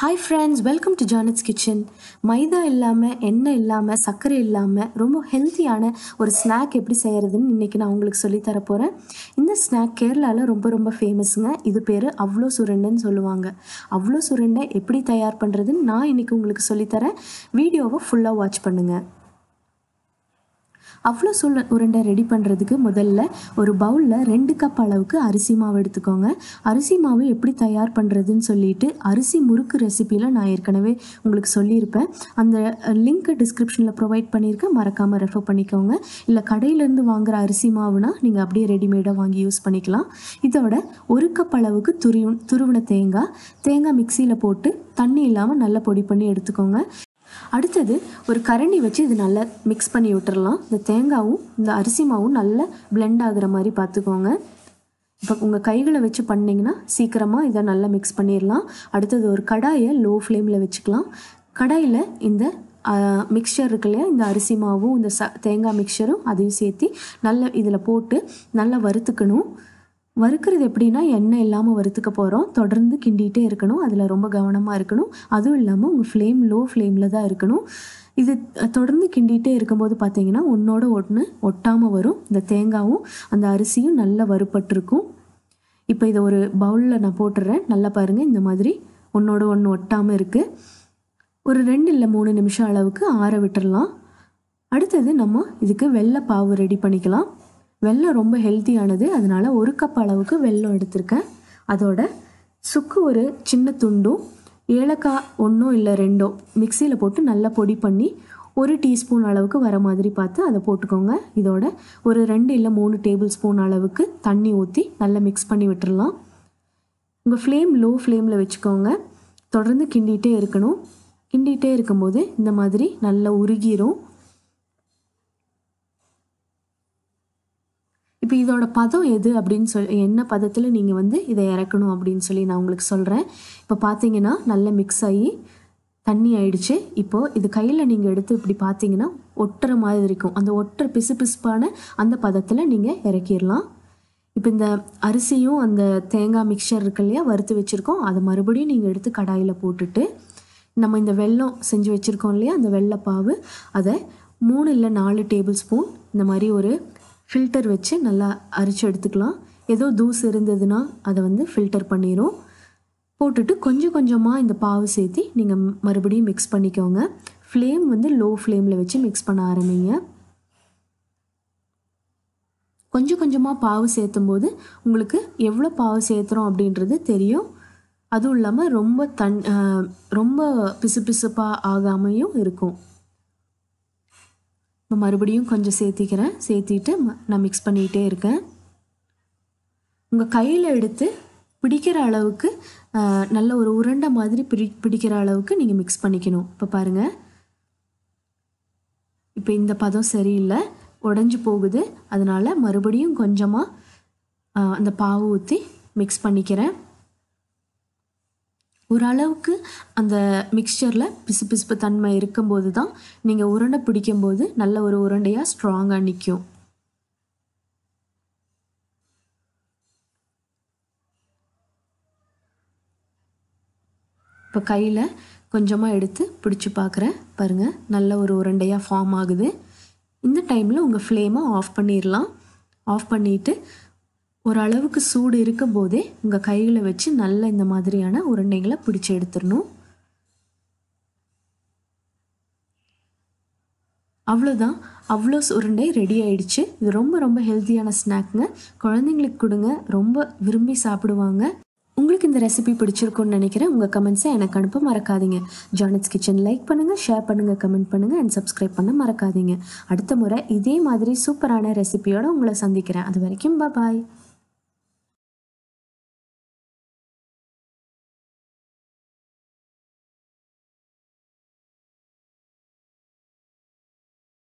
hi friends welcome to Janet's kitchen maida இல்லாமல் எண்ணெய் இல்லாமல் சர்க்கரை இல்லாமல் ரொம்ப ஹெல்த்தியான ஒரு ஸ்நாக் எப்படி செய்கிறதுன்னு இன்றைக்கி நான் உங்களுக்கு சொல்லித்தர போகிறேன் இந்த ஸ்நாக் கேரளாவில் ரொம்ப ரொம்ப ஃபேமஸுங்க இது பேர் அவ்வளோ சுரண்டுன்னு சொல்லுவாங்க அவ்வளோ சுரண்டை எப்படி தயார் பண்ணுறதுன்னு நான் இன்றைக்கி உங்களுக்கு சொல்லித்தரேன் வீடியோவை ஃபுல்லாக வாட்ச் பண்ணுங்கள் அவ்வளோ சுள்ள உருண்டை ரெடி பண்ணுறதுக்கு முதல்ல ஒரு பவுலில் ரெண்டு கப் அளவுக்கு அரிசி மாவு எடுத்துக்கோங்க அரிசி மாவு எப்படி தயார் பண்ணுறதுன்னு சொல்லிட்டு அரிசி முறுக்கு ரெசிப்பியில் நான் ஏற்கனவே உங்களுக்கு சொல்லியிருப்பேன் அந்த லிங்க்கை டிஸ்கிரிப்ஷனில் ப்ரொவைட் பண்ணியிருக்கேன் மறக்காமல் ரெஃபர் பண்ணிக்கோங்க இல்லை கடையிலேருந்து வாங்குகிற அரிசி மாவுனா நீங்கள் அப்படியே ரெடிமேடாக வாங்கி யூஸ் பண்ணிக்கலாம் இதோட ஒரு கப் அளவுக்கு துரு துருவின தேங்காய் தேங்காய் மிக்சியில் போட்டு தண்ணி இல்லாமல் நல்லா பொடி பண்ணி எடுத்துக்கோங்க அடுத்தது ஒரு கரண்டி வச்சு இது நல்லா மிக்ஸ் பண்ணி விட்டுறலாம் இந்த தேங்காவும் இந்த அரிசி மாவும் நல்லா பிளெண்ட் ஆகுற மாதிரி பார்த்துக்கோங்க இப்போ உங்கள் கைகளை வச்சு பண்ணிங்கன்னா சீக்கிரமாக இதை நல்லா மிக்ஸ் பண்ணிடலாம் அடுத்தது ஒரு கடாயை லோ ஃப்ளேமில் வச்சுக்கலாம் கடாயில் இந்த மிக்சர் இருக்கு இல்லையா இந்த அரிசி மாவும் இந்த ச தேங்காய் மிக்சரும் அதையும் சேர்த்து நல்லா இதில் போட்டு நல்லா வறுத்துக்கணும் வறுக்கிறது எப்படின்னா எண்ணெய் இல்லாமல் வறுத்துக்க போகிறோம் தொடர்ந்து கிண்டிகிட்டே இருக்கணும் அதில் ரொம்ப கவனமாக இருக்கணும் அதுவும் இல்லாமல் உங்கள் ஃப்ளேம் லோ ஃப்ளேமில் தான் இருக்கணும் இது தொடர்ந்து கிண்டிகிட்டே இருக்கும்போது பார்த்தீங்கன்னா ஒன்றோட ஒன்று ஒட்டாமல் வரும் இந்த தேங்காவும் அந்த அரிசியும் நல்லா வறுபட்டிருக்கும் இப்போ இதை ஒரு பவுலில் நான் போட்டுடுறேன் நல்லா பாருங்கள் இந்த மாதிரி ஒன்றோட ஒன்று ஒட்டாமல் இருக்குது ஒரு ரெண்டு இல்லை மூணு நிமிஷம் அளவுக்கு ஆற விட்டுடலாம் அடுத்தது நம்ம இதுக்கு வெள்ளை பாவு ரெடி பண்ணிக்கலாம் வெள்ளம் ரொம்ப ஹெல்த்தியானது அதனால் ஒரு கப் அளவுக்கு வெள்ளம் எடுத்திருக்கேன் அதோட சுக்கு ஒரு சின்ன துண்டும் ஏலக்காய் ஒன்றும் இல்லை ரெண்டோ மிக்சியில் போட்டு நல்லா பொடி பண்ணி ஒரு டீஸ்பூன் அளவுக்கு வர மாதிரி பார்த்து அதை போட்டுக்கோங்க இதோட ஒரு ரெண்டு இல்லை மூணு டேபிள் ஸ்பூன் அளவுக்கு தண்ணி ஊற்றி நல்லா மிக்ஸ் பண்ணி விட்டுடலாம் உங்கள் ஃப்ளேம் லோ ஃப்ளேமில் வச்சுக்கோங்க தொடர்ந்து கிண்டிகிட்டே இருக்கணும் கிண்டிகிட்டே இருக்கும்போது இந்த மாதிரி நல்லா உருகிரும் இப்போ இதோட பதம் எது அப்படின்னு சொல் என்ன பதத்தில் நீங்கள் வந்து இதை இறக்கணும் அப்படின்னு சொல்லி நான் உங்களுக்கு சொல்கிறேன் இப்போ பார்த்தீங்கன்னா நல்லா மிக்ஸ் ஆகி தண்ணி ஆயிடுச்சு இப்போது இது கையில் நீங்கள் எடுத்து இப்படி பார்த்தீங்கன்னா ஒட்டுற மாதிரி இருக்கும் அந்த ஒட்டுற பிசு பிசுப்பான அந்த பதத்தில் நீங்கள் இறக்கிடலாம் இப்போ இந்த அரிசியும் அந்த தேங்காய் மிக்சர் இருக்கு இல்லையா வறுத்து வச்சுருக்கோம் அதை மறுபடியும் நீங்கள் எடுத்து கடாயில் போட்டுட்டு நம்ம இந்த வெள்ளம் செஞ்சு வச்சுருக்கோம் இல்லையா அந்த வெள்ளைப்பாவு அதை மூணு இல்லை நாலு டேபிள் ஸ்பூன் இந்த மாதிரி ஒரு ஃபில்டர் வச்சு நல்லா அரிச்சு எடுத்துக்கலாம் ஏதோ தூசு இருந்ததுன்னா அதை வந்து ஃபில்டர் பண்ணிடும் போட்டுட்டு கொஞ்சம் கொஞ்சமாக இந்த பாவு சேர்த்து நீங்கள் மறுபடியும் மிக்ஸ் பண்ணிக்கோங்க ஃப்ளேம் வந்து லோ ஃப்ளேமில் வச்சு மிக்ஸ் பண்ண ஆரம்பிங்க கொஞ்சம் கொஞ்சமாக பாவு சேர்த்தும் போது உங்களுக்கு எவ்வளோ பாவு சேர்த்துறோம் அப்படின்றது தெரியும் அதுவும் இல்லாமல் ரொம்ப தன் ரொம்ப பிசு பிசுப்பாக ஆகாமையும் இருக்கும் இப்போ மறுபடியும் கொஞ்சம் சேர்த்திக்கிறேன் சேர்த்திட்டு நான் மிக்ஸ் பண்ணிகிட்டே இருக்கேன் உங்கள் கையில் எடுத்து பிடிக்கிற அளவுக்கு நல்ல ஒரு உருண்டை மாதிரி பிடி பிடிக்கிற அளவுக்கு நீங்கள் மிக்ஸ் பண்ணிக்கணும் இப்போ பாருங்கள் இப்போ இந்த பதம் சரியில்லை உடஞ்சி போகுது அதனால் மறுபடியும் கொஞ்சமாக அந்த பாவு ஊற்றி மிக்ஸ் பண்ணிக்கிறேன் ஓரளவுக்கு அந்த மிக்சரில் பிசுபிசுப்பு தன்மை இருக்கும்போது தான் நீங்கள் உருண்டை பிடிக்கும்போது நல்ல ஒரு உருண்டையாக ஸ்ட்ராங்காக நிற்கும் இப்போ கையில் கொஞ்சமாக எடுத்து பிடிச்சி பார்க்குறேன் பாருங்கள் நல்ல ஒரு உருண்டையாக ஃபார்ம் ஆகுது இந்த டைமில் உங்கள் ஃப்ளேமை ஆஃப் பண்ணிடலாம் ஆஃப் பண்ணிவிட்டு ஓரளவுக்கு சூடு இருக்கும் போதே உங்கள் கைகளை வச்சு நல்லா இந்த மாதிரியான உருண்டைகளை பிடிச்சி எடுத்துடணும் அவ்வளோதான் அவ்வளோ உருண்டை ரெடி ஆயிடுச்சு இது ரொம்ப ரொம்ப ஹெல்த்தியான ஸ்நாக்ங்க குழந்தைங்களுக்கு கொடுங்க ரொம்ப விரும்பி சாப்பிடுவாங்க உங்களுக்கு இந்த ரெசிபி பிடிச்சிருக்கும்னு நினைக்கிறேன் உங்கள் கமெண்ட்ஸை எனக்கு அனுப்ப மறக்காதீங்க ஜானட்ஸ் கிச்சன் லைக் பண்ணுங்கள் ஷேர் பண்ணுங்கள் கமெண்ட் பண்ணுங்கள் அண்ட் சப்ஸ்கிரைப் பண்ண மறக்காதீங்க அடுத்த முறை இதே மாதிரி சூப்பரான ரெசிபியோடு உங்களை சந்திக்கிறேன் அது வரைக்கும் பாய்